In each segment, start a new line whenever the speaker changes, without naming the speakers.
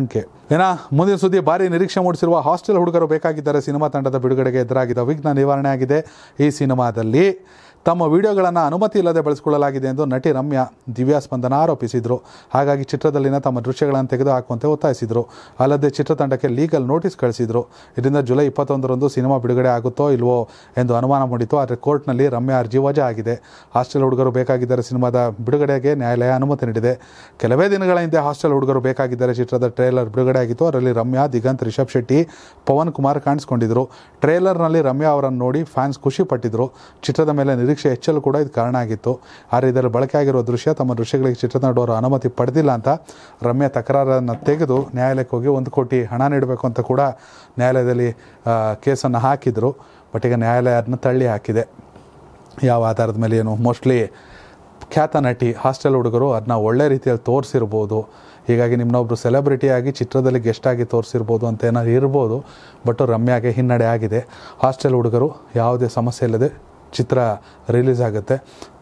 ಅಂಕೆ ಏನ ಮುಂದಿನ ಸುದ್ದಿ ಭಾರಿ ನಿರೀಕ್ಷೆ ಮೂಡಿಸಿರುವ ಹಾಸ್ಟೆಲ್ ಹುಡುಗರು ಬೇಕಾಗಿದ್ದಾರೆ ಸಿನಿಮಾ ತಂಡದ ಬಿಡುಗಡೆಗೆ ಎದುರಾಗಿದ್ದ ವಿಘ್ನ ನಿವಾರಣೆ ಆಗಿದೆ ಈ ಸಿನಿಮಾದಲ್ಲಿ ತಮ್ಮ ವಿಡಿಯೋಗಳನ್ನು ಅನುಮತಿ ಇಲ್ಲದೆ ಬಳಸಿಕೊಳ್ಳಲಾಗಿದೆ ಎಂದು ನಟಿ ರಮ್ಯಾ ದಿವ್ಯಾ ಸ್ಪಂದನ ಆರೋಪಿಸಿದರು ಹಾಗಾಗಿ ಚಿತ್ರದಲ್ಲಿನ ತಮ್ಮ ದೃಶ್ಯಗಳನ್ನು ತೆಗೆದುಹಾಕುವಂತೆ ಒತ್ತಾಯಿಸಿದರು ಅಲ್ಲದೆ ಚಿತ್ರತಂಡಕ್ಕೆ ಲೀಗಲ್ ನೋಟಿಸ್ ಕಳಿಸಿದರು ಇದರಿಂದ ಜುಲೈ ಇಪ್ಪತ್ತೊಂದರಂದು ಸಿನಿಮಾ ಬಿಡುಗಡೆ ಆಗುತ್ತೋ ಇಲ್ವೋ ಎಂದು ಅನುಮಾನ ಮೂಡಿತು ಆದರೆ ಕೋರ್ಟ್ನಲ್ಲಿ ರಮ್ಯಾ ಅರ್ಜಿ ವಜಾ ಆಗಿದೆ ಹಾಸ್ಟೆಲ್ ಹುಡುಗರು ಬೇಕಾಗಿದ್ದರೆ ಸಿನಿಮಾದ ಬಿಡುಗಡೆಗೆ ನ್ಯಾಯಾಲಯ ಅನುಮತಿ ನೀಡಿದೆ ಕೆಲವೇ ದಿನಗಳ ಹಿಂದೆ ಹಾಸ್ಟೆಲ್ ಹುಡುಗರು ಬೇಕಾಗಿದ್ದರೆ ಚಿತ್ರದ ಟ್ರೇಲರ್ ಬಿಡುಗಡೆ ಆಗಿತ್ತು ಅದರಲ್ಲಿ ರಮ್ಯಾ ದಿಗಂತ್ ರಿಷಬ್ ಶೆಟ್ಟಿ ಪವನ್ ಕುಮಾರ್ ಕಾಣಿಸಿಕೊಂಡಿದ್ದರು ಟ್ರೇಲರ್ನಲ್ಲಿ ರಮ್ಯಾ ಅವರನ್ನು ನೋಡಿ ಫ್ಯಾನ್ಸ್ ಖುಷಿಪಟ್ಟಿದ್ರು ಚಿತ್ರದ ಮೇಲೆ ನಿರೀಕ್ಷೆ ಹೆಚ್ಚಲು ಕೂಡ ಇದು ಕಾರಣ ಆಗಿತ್ತು ಆದರೆ ಇದರ ಬಳಕೆ ಆಗಿರುವ ದೃಶ್ಯ ತಮ್ಮ ದೃಶ್ಯಗಳಿಗೆ ಚಿತ್ರನಟವರು ಅನುಮತಿ ಪಡೆದಿಲ್ಲ ಅಂತ ರಮ್ಯಾ ತಕರಾರನ್ನು ತೆಗೆದು ನ್ಯಾಯಾಲಯಕ್ಕೆ ಹೋಗಿ ಒಂದು ಕೋಟಿ ಹಣ ನೀಡಬೇಕು ಅಂತ ಕೂಡ ನ್ಯಾಯಾಲಯದಲ್ಲಿ ಕೇಸನ್ನು ಹಾಕಿದರು ಬಟ್ ಈಗ ನ್ಯಾಯಾಲಯ ಅದನ್ನು ತಳ್ಳಿ ಹಾಕಿದೆ ಯಾವ ಆಧಾರದ ಮೇಲೆ ಏನು ಮೋಸ್ಟ್ಲಿ ಖ್ಯಾತ ನಟಿ ಹಾಸ್ಟೆಲ್ ಹುಡುಗರು ಅದನ್ನ ಒಳ್ಳೆ ರೀತಿಯಲ್ಲಿ ತೋರಿಸಿರ್ಬೋದು ಹೀಗಾಗಿ ನಿಮ್ಮನ್ನೊಬ್ಬರು ಸೆಲೆಬ್ರಿಟಿಯಾಗಿ ಚಿತ್ರದಲ್ಲಿ ಗೆಸ್ಟ್ ಆಗಿ ತೋರಿಸಿರ್ಬೋದು ಅಂತ ಏನಾದ್ರು ಇರ್ಬೋದು ಬಟ್ ರಮ್ಯಾಗೆ ಹಿನ್ನಡೆ ಆಗಿದೆ ಹಾಸ್ಟೆಲ್ ಹುಡುಗರು ಯಾವುದೇ ಸಮಸ್ಯೆ ಇಲ್ಲದೆ ಚಿತ್ರ ರಿಲೀಸ್ ಆಗುತ್ತೆ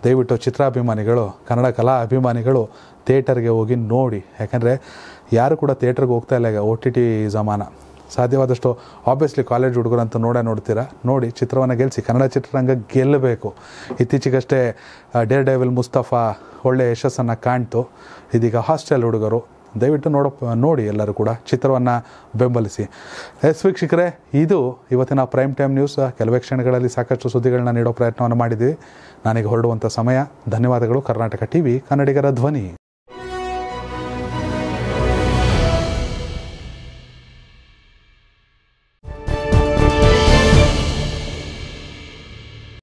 ದಯವಿಟ್ಟು ಚಿತ್ರಾಭಿಮಾನಿಗಳು ಕನ್ನಡ ಕಲಾ ಅಭಿಮಾನಿಗಳು ಥಿಯೇಟರ್ಗೆ ಹೋಗಿ ನೋಡಿ ಯಾಕಂದರೆ ಯಾರು ಕೂಡ ಥಿಯೇಟ್ರಿಗೆ ಹೋಗ್ತಾ ಇಲ್ಲ ಈಗ ಒ ಟಿ ಟಿ ಜಮಾನ ಸಾಧ್ಯವಾದಷ್ಟು ಆಬ್ವಿಯಸ್ಲಿ ಕಾಲೇಜ್ ಹುಡುಗರು ಅಂತ ನೋಡೇ ನೋಡ್ತೀರಾ ನೋಡಿ ಚಿತ್ರವನ್ನು ಗೆಲ್ಲಿಸಿ ಕನ್ನಡ ಚಿತ್ರರಂಗ ಗೆಲ್ಲಬೇಕು ಇತ್ತೀಚೆಗಷ್ಟೇ ಡೇರ್ ಡೇವಿಲ್ ಮುಸ್ತಫಾ ಒಳ್ಳೆಯ ಯಶಸ್ಸನ್ನು ಕಾಣ್ತು ಇದೀಗ ಹಾಸ್ಟೆಲ್ ಹುಡುಗರು ದಯವಿಟ್ಟು ನೋಡ ನೋಡಿ ಎಲ್ಲರೂ ಕೂಡ ಚಿತ್ರವನ್ನು ಬೆಂಬಲಿಸಿ ಎಸ್ ವೀಕ್ಷಕರೇ ಇದು ಇವತ್ತಿನ ಪ್ರೈಮ್ ಟೈಮ್ ನ್ಯೂಸ್ ಕೆಲವೇ ಕ್ಷಣಗಳಲ್ಲಿ ಸಾಕಷ್ಟು ಸುದ್ದಿಗಳನ್ನ ನೀಡೋ ಪ್ರಯತ್ನವನ್ನು ಮಾಡಿದ್ದೀವಿ ನನಗೆ ಹೊರಡುವಂಥ ಸಮಯ ಧನ್ಯವಾದಗಳು ಕರ್ನಾಟಕ ಟಿ ವಿ ಕನ್ನಡಿಗರ ಧ್ವನಿ